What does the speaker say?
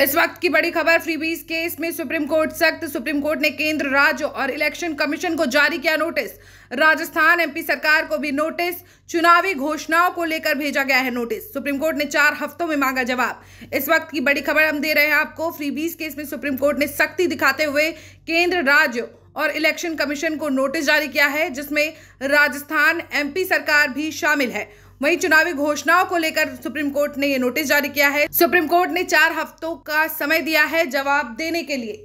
इस वक्त की बड़ी खबर फ्रीबीज केस में सुप्रीम कोर्ट सख्त सुप्रीम कोर्ट ने केंद्र राज्य और इलेक्शन कमीशन को जारी किया नोटिस राजस्थान एमपी सरकार को भी नोटिस चुनावी घोषणाओं को लेकर भेजा गया है नोटिस सुप्रीम कोर्ट ने चार हफ्तों में मांगा जवाब इस वक्त की बड़ी खबर हम दे रहे हैं आपको फ्रीबीज केस में सुप्रीम कोर्ट ने सख्ती दिखाते हुए केंद्र राज्य और इलेक्शन कमीशन को नोटिस जारी किया है जिसमें राजस्थान एमपी सरकार भी शामिल है वहीं चुनावी घोषणाओं को लेकर सुप्रीम कोर्ट ने ये नोटिस जारी किया है सुप्रीम कोर्ट ने चार हफ्तों का समय दिया है जवाब देने के लिए